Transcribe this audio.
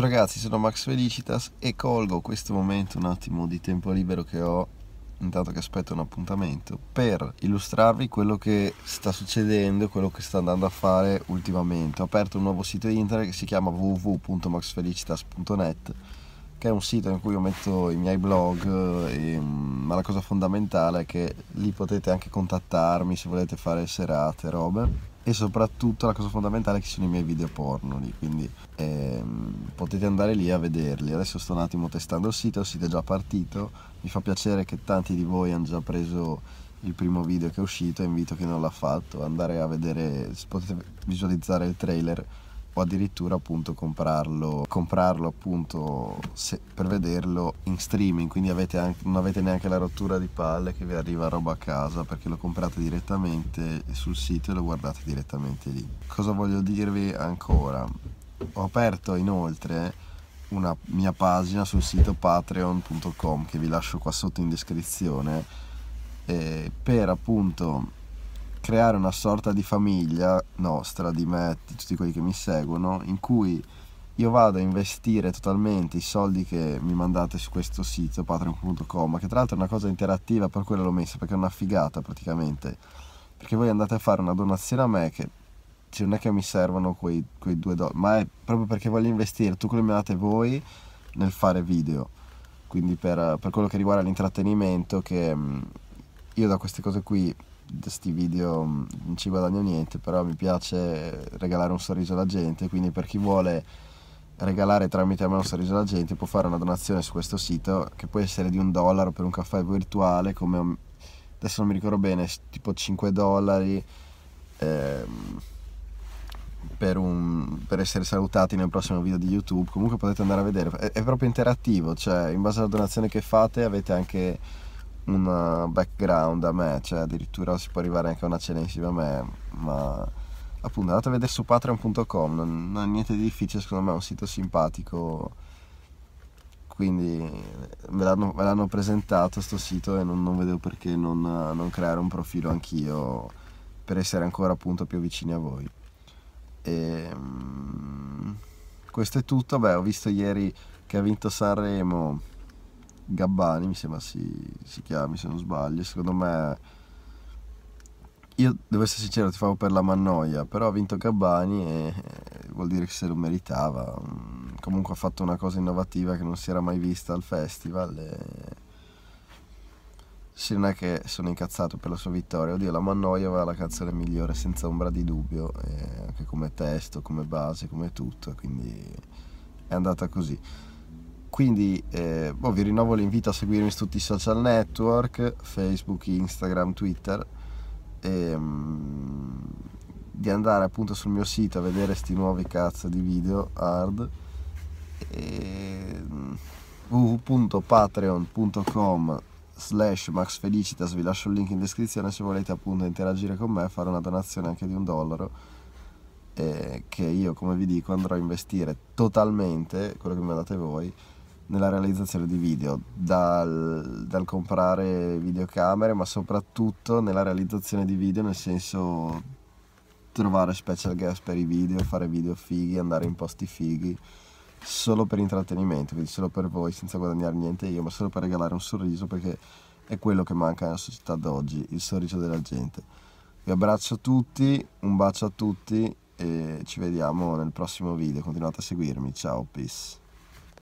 Ciao ragazzi, sono Max Felicitas e colgo questo momento un attimo di tempo libero che ho intanto che aspetto un appuntamento per illustrarvi quello che sta succedendo, quello che sto andando a fare ultimamente. Ho aperto un nuovo sito internet che si chiama www.maxfelicitas.net che è un sito in cui io metto i miei blog, e, ma la cosa fondamentale è che lì potete anche contattarmi se volete fare serate, robe e soprattutto la cosa fondamentale è che sono i miei video porno lì, quindi ehm, potete andare lì a vederli. Adesso sto un attimo testando il sito, il sito è già partito, mi fa piacere che tanti di voi hanno già preso il primo video che è uscito, invito chi non l'ha fatto, andare a vedere, potete visualizzare il trailer o addirittura appunto comprarlo, comprarlo appunto se, per vederlo in streaming, quindi avete anche, non avete neanche la rottura di palle che vi arriva roba a casa perché lo comprate direttamente sul sito e lo guardate direttamente lì. Cosa voglio dirvi ancora? Ho aperto inoltre una mia pagina sul sito patreon.com che vi lascio qua sotto in descrizione eh, per appunto creare una sorta di famiglia nostra, di me, di tutti quelli che mi seguono, in cui io vado a investire totalmente i soldi che mi mandate su questo sito patreon.com, che tra l'altro è una cosa interattiva, per quello l'ho messa, perché è una figata praticamente, perché voi andate a fare una donazione a me che cioè, non è che mi servono quei, quei due dollari, ma è proprio perché voglio investire tu quello che mi date voi nel fare video, quindi per, per quello che riguarda l'intrattenimento che io da queste cose qui questi video mm, non ci guadagno niente, però mi piace regalare un sorriso alla gente, quindi per chi vuole regalare tramite me un sorriso alla gente può fare una donazione su questo sito che può essere di un dollaro per un caffè virtuale, come mm, adesso non mi ricordo bene, tipo 5 dollari. Ehm, per, un, per, essere salutati nel prossimo video di YouTube. Comunque potete andare a vedere, è, è, proprio interattivo, cioè in base alla donazione che fate avete anche un eh, background a me, cioè addirittura si può arrivare anche a una cena insieme a me, ma appunto andate a vedere su patreon.com, non, è niente di difficile, secondo me è un sito simpatico, quindi me l'hanno, me l'hanno presentato sto sito e non, non vedevo perché non, non creare un profilo anch'io per essere ancora appunto più vicini a voi. E, ehm, questo è tutto, beh ho visto ieri che ha vinto Sanremo Gabbani mi sembra si, si chiami se non sbaglio, secondo me io devo essere sincero ti favo per la mannoia, però ha vinto Gabbani e, vuol dire che se lo meritava, mm, comunque ha fatto una cosa innovativa che non si era mai vista al festival e... Sì, non è che sono incazzato per la sua vittoria, oddio la Mannoia aveva la canzone migliore senza ombra di dubbio, eh, anche come testo, come base, come tutto, quindi è andata così quindi eh, boh, vi rinnovo l'invito a seguirmi su tutti i social network, Facebook, Instagram, Twitter, e, um, di andare appunto sul mio sito a vedere questi nuovi cazzo di video hard e, ehm, www.patreon.com slash maxfelicitas vi lascio il link in descrizione se volete appunto interagire con me fare una donazione anche di un dollaro eh, che io come vi dico andrò a investire totalmente quello che mi date voi nella realizzazione di video, dal, dal, comprare videocamere, ma soprattutto nella realizzazione di video, nel senso trovare special guest per i video, fare video fighi, andare in posti fighi, solo per intrattenimento, quindi solo per voi, senza guadagnare niente io, ma solo per regalare un sorriso, perché è quello che manca nella società d'oggi, il sorriso della gente. Vi abbraccio tutti, un bacio a tutti e ci vediamo nel prossimo video, continuate a seguirmi, ciao, peace.